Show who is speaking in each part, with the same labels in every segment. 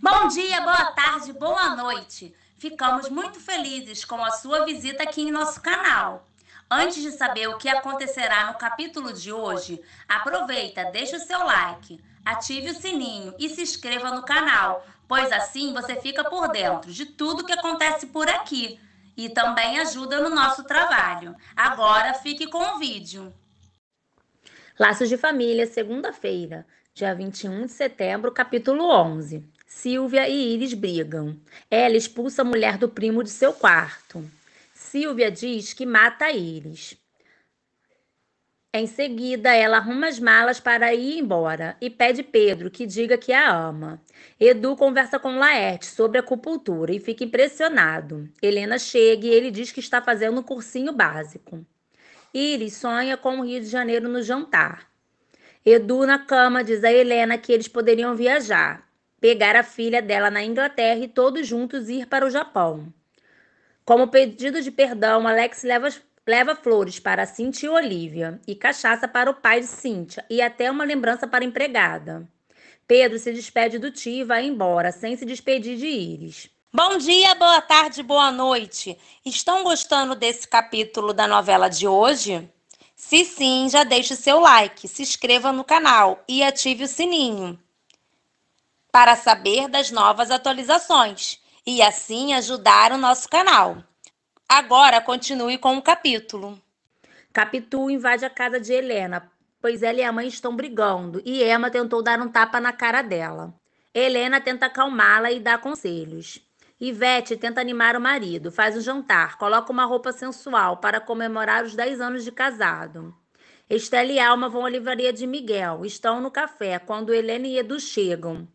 Speaker 1: Bom dia, boa tarde, boa noite. Ficamos muito felizes com a sua visita aqui em nosso canal. Antes de saber o que acontecerá no capítulo de hoje, aproveita, deixa o seu like, ative o sininho e se inscreva no canal, pois assim você fica por dentro de tudo que acontece por aqui e também ajuda no nosso trabalho. Agora fique com o vídeo. Laços de Família, segunda-feira, dia 21 de setembro, capítulo 11. Silvia e Iris brigam. Ela expulsa a mulher do primo de seu quarto. Silvia diz que mata Iris. Em seguida, ela arruma as malas para ir embora e pede Pedro que diga que a ama. Edu conversa com Laerte sobre acupuntura e fica impressionado. Helena chega e ele diz que está fazendo um cursinho básico. Iris sonha com o Rio de Janeiro no jantar. Edu, na cama, diz a Helena que eles poderiam viajar pegar a filha dela na Inglaterra e todos juntos ir para o Japão. Como pedido de perdão, Alex leva, leva flores para Cintia e Olivia e cachaça para o pai de Cintia e até uma lembrança para a empregada. Pedro se despede do tio e vai embora, sem se despedir de Iris. Bom dia, boa tarde, boa noite. Estão gostando desse capítulo da novela de hoje? Se sim, já deixe seu like, se inscreva no canal e ative o sininho para saber das novas atualizações e assim ajudar o nosso canal. Agora continue com o capítulo. Capitu invade a casa de Helena, pois ela e a mãe estão brigando e Emma tentou dar um tapa na cara dela. Helena tenta acalmá-la e dá conselhos. Ivete tenta animar o marido, faz um jantar, coloca uma roupa sensual para comemorar os 10 anos de casado. Estela e Alma vão à livraria de Miguel, estão no café quando Helena e Edu chegam.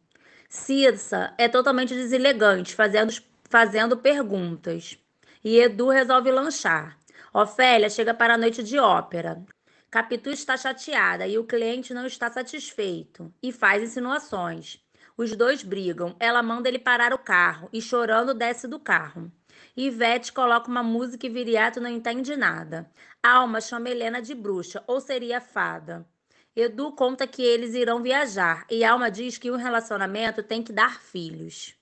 Speaker 1: Cissa é totalmente deselegante, fazendo, fazendo perguntas. E Edu resolve lanchar. Ofélia chega para a noite de ópera. Capitu está chateada e o cliente não está satisfeito e faz insinuações. Os dois brigam. Ela manda ele parar o carro e, chorando, desce do carro. Ivete coloca uma música e Viriato não entende nada. Alma chama Helena de bruxa, ou seria fada. Edu conta que eles irão viajar e Alma diz que um relacionamento tem que dar filhos.